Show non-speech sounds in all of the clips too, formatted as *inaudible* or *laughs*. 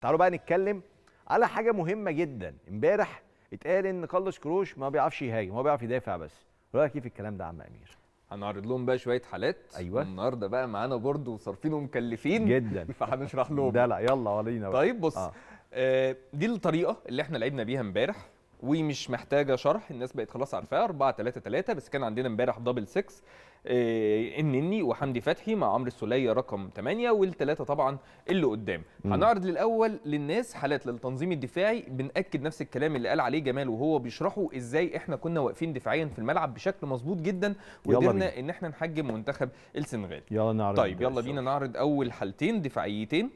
تعالوا بقى نتكلم على حاجه مهمه جدا امبارح اتقال ان كارلوس كروش ما بيعرفش يهاجم هو بيعرف يدافع بس رايك ايه في الكلام ده يا عم امير هنعرض لهم بقى شويه حالات ايوه النهارده بقى معانا برضه صارفين ومكلفين جدا *laughs* فهنشرح لهم ده لا يلا بقى. طيب بص آه. آه دي الطريقه اللي احنا لعبنا بيها امبارح ومش محتاجه شرح الناس بقت خلاص عارفاها 4 3 3 بس كان عندنا امبارح دبل 6 النني آه، وحمدي فتحي مع عمرو السوليه رقم 8 والثلاثه طبعا اللي قدام هنعرض للاول للناس حالات للتنظيم الدفاعي بناكد نفس الكلام اللي قال عليه جمال وهو بيشرحه ازاي احنا كنا واقفين دفاعيا في الملعب بشكل مظبوط جدا وقدرنا ان احنا نحجم منتخب السنغال يلا نعرض طيب يلا بينا نعرض اول حالتين دفاعيتين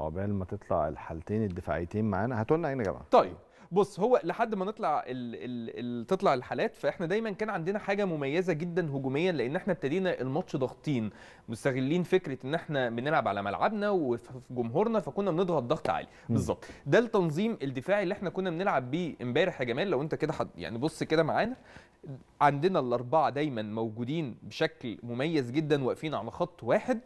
عقبال ما تطلع الحالتين الدفاعيتين معانا هتقولنا ايه يا جماعه طيب بص هو لحد ما نطلع الـ الـ الـ تطلع الحالات فاحنا دايما كان عندنا حاجه مميزه جدا هجوميا لان احنا ابتدينا الماتش ضاغطين مستغلين فكره ان احنا بنلعب على ملعبنا وفي جمهورنا فكنا بنضغط ضغط عالي بالظبط ده التنظيم الدفاعي اللي احنا كنا بنلعب بيه امبارح يا جمال لو انت كده يعني بص كده معانا عندنا الاربعه دايما موجودين بشكل مميز جدا واقفين على خط واحد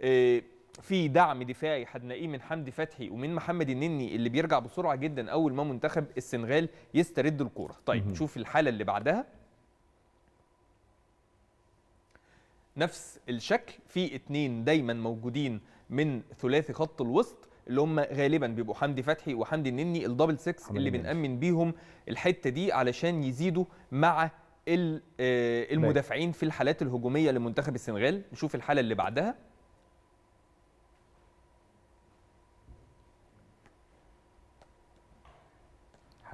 اه في دعم دفاعي هنلاقيه من حمدي فتحي ومن محمد النني اللي بيرجع بسرعه جدا اول ما منتخب السنغال يسترد الكوره طيب مم. الحاله اللي بعدها نفس الشكل في اتنين دايما موجودين من ثلاثي خط الوسط اللي هم غالبا بيبقوا حمدي فتحي وحمدي النني الدبل 6 اللي بنأمن بيهم الحته دي علشان يزيدوا مع آه، المدافعين في الحالات الهجوميه لمنتخب السنغال نشوف الحاله اللي بعدها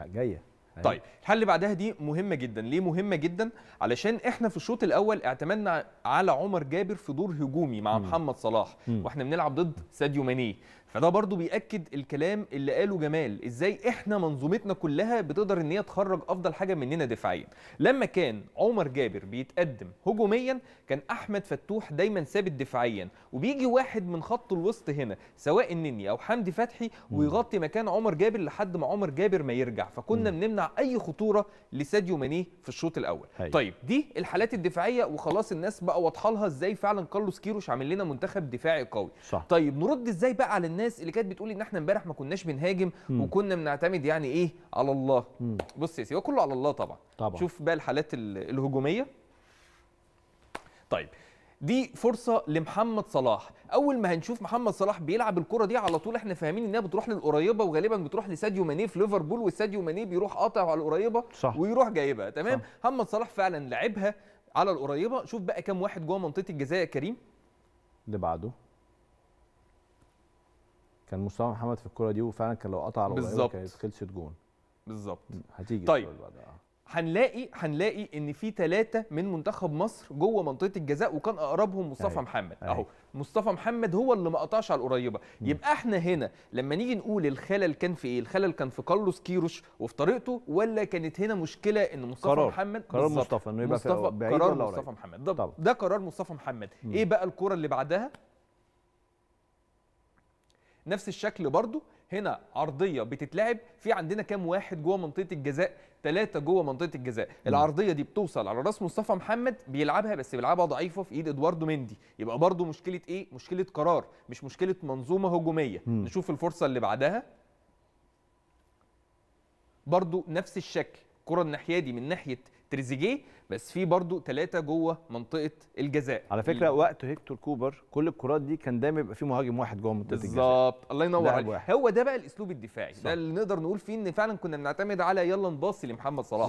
جايه طيب الحل اللي بعدها دي مهمه جدا ليه مهمه جدا علشان احنا في الشوط الاول اعتمدنا على عمر جابر في دور هجومي مع محمد صلاح واحنا بنلعب ضد ساديو ماني فده برضو بيأكد الكلام اللي قاله جمال ازاي احنا منظومتنا كلها بتقدر ان هي تخرج افضل حاجه مننا دفاعيا لما كان عمر جابر بيتقدم هجوميا كان احمد فتوح دايما ثابت دفاعيا وبيجي واحد من خط الوسط هنا سواء النني او حمدي فتحي ويغطي مكان عمر جابر لحد ما عمر جابر ما يرجع فكنا بنمنع اي خطوره لساديو ماني في الشوط الاول هي. طيب دي الحالات الدفاعيه وخلاص الناس بقى واضحه لها ازاي فعلا كارلوس كيروش عامل لنا منتخب دفاعي قوي صح. طيب نرد ازاي بقى على الناس الناس اللي كانت بتقول ان احنا امبارح ما كناش بنهاجم م. وكنا بنعتمد يعني ايه على الله م. بص يا سيدي كله على الله طبعا طبعا شوف بقى الحالات الهجوميه طيب دي فرصه لمحمد صلاح اول ما هنشوف محمد صلاح بيلعب الكره دي على طول احنا فاهمين انها بتروح للقريبه وغالبا بتروح لساديو ماني في ليفربول والساديو ماني بيروح قاطع على القريبه صح. ويروح جايبها تمام صح. محمد صلاح فعلا لعبها على القريبه شوف بقى كام واحد جوه منطقه الجزاء يا كريم اللي بعده كان مصطفى محمد في الكره دي وفعلا كان لو قطع بالظبط خلصت جون بالظبط هتيجي طيب هنلاقي هنلاقي ان في ثلاثه من منتخب مصر جوه منطقه الجزاء وكان اقربهم مصطفى أيه. محمد اهو مصطفى محمد هو اللي ما قطعش على القريبه م. يبقى احنا هنا لما نيجي نقول الخلل كان في ايه الخلل كان في كارلوس كيروش وفي طريقته ولا كانت هنا مشكله ان مصطفى قرار. محمد قرار مصطفى انه يبقى مصطفى قرار مصطفى محمد ده, ده قرار مصطفى محمد م. ايه بقى الكره اللي بعدها نفس الشكل برضو هنا عرضيه بتتلعب في عندنا كام واحد جوه منطقه الجزاء ثلاثه جوه منطقه الجزاء العرضيه دي بتوصل على راس مصطفى محمد بيلعبها بس بيلعبها ضعيفه في ايد ادواردو مندي يبقى برضو مشكله ايه مشكله قرار مش مشكله منظومه هجوميه مم. نشوف الفرصه اللي بعدها برضو نفس الشكل الكره الناحيه دي من ناحيه تريزيجيه بس في برضو ثلاثه جوه منطقه الجزاء على فكره اللي... وقت هيكتور كوبر كل الكرات دي كان دايما يبقى في مهاجم واحد جوه منطقه الجزاء بالظبط الله ينور عليك هو ده بقى الاسلوب الدفاعي صح. ده اللي نقدر نقول فيه ان فعلا كنا بنعتمد على يلا نباصي لمحمد صلاح